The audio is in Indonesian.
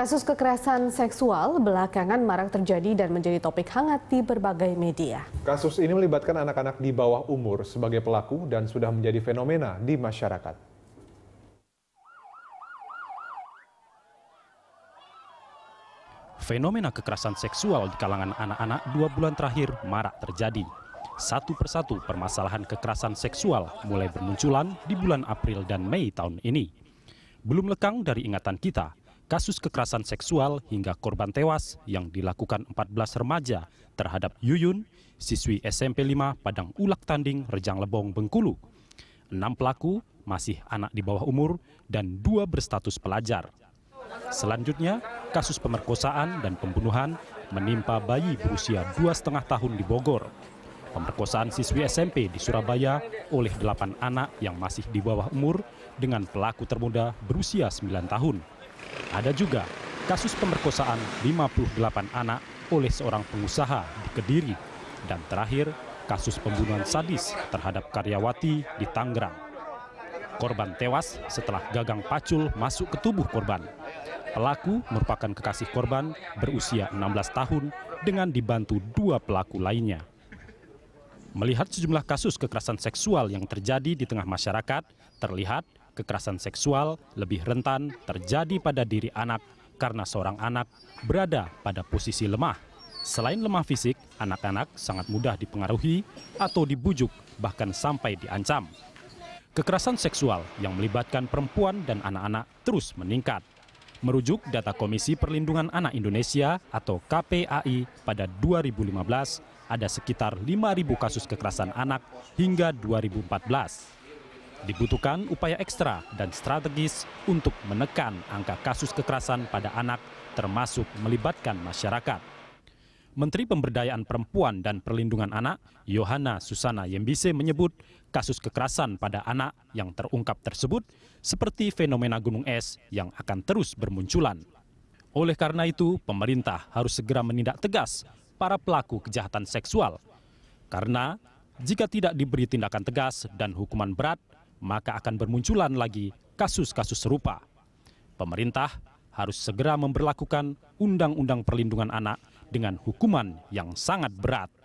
Kasus kekerasan seksual belakangan marak terjadi dan menjadi topik hangat di berbagai media. Kasus ini melibatkan anak-anak di bawah umur sebagai pelaku dan sudah menjadi fenomena di masyarakat. Fenomena kekerasan seksual di kalangan anak-anak dua bulan terakhir marak terjadi. Satu persatu permasalahan kekerasan seksual mulai bermunculan di bulan April dan Mei tahun ini. Belum lekang dari ingatan kita, kasus kekerasan seksual hingga korban tewas yang dilakukan 14 remaja terhadap Yuyun, siswi SMP 5 Padang Ulak Tanding, Rejang Lebong, Bengkulu. Enam pelaku masih anak di bawah umur dan dua berstatus pelajar. Selanjutnya, kasus pemerkosaan dan pembunuhan menimpa bayi berusia dua setengah tahun di Bogor. Pemerkosaan siswi SMP di Surabaya oleh delapan anak yang masih di bawah umur dengan pelaku termuda berusia sembilan tahun. Ada juga kasus pemerkosaan 58 anak oleh seorang pengusaha di Kediri dan terakhir kasus pembunuhan sadis terhadap karyawati di Tangerang. Korban tewas setelah gagang pacul masuk ke tubuh korban. Pelaku merupakan kekasih korban berusia 16 tahun dengan dibantu dua pelaku lainnya. Melihat sejumlah kasus kekerasan seksual yang terjadi di tengah masyarakat, terlihat kekerasan seksual lebih rentan terjadi pada diri anak karena seorang anak berada pada posisi lemah. Selain lemah fisik, anak-anak sangat mudah dipengaruhi atau dibujuk, bahkan sampai diancam. Kekerasan seksual yang melibatkan perempuan dan anak-anak terus meningkat. Merujuk data Komisi Perlindungan Anak Indonesia atau KPAI pada 2015, ada sekitar 5.000 kasus kekerasan anak hingga 2014. Dibutuhkan upaya ekstra dan strategis untuk menekan angka kasus kekerasan pada anak termasuk melibatkan masyarakat. Menteri Pemberdayaan Perempuan dan Perlindungan Anak, Yohana Susana Yembise menyebut kasus kekerasan pada anak yang terungkap tersebut seperti fenomena gunung es yang akan terus bermunculan. Oleh karena itu, pemerintah harus segera menindak tegas para pelaku kejahatan seksual. Karena jika tidak diberi tindakan tegas dan hukuman berat, maka akan bermunculan lagi kasus-kasus serupa. Pemerintah harus segera memperlakukan Undang-Undang Perlindungan Anak dengan hukuman yang sangat berat.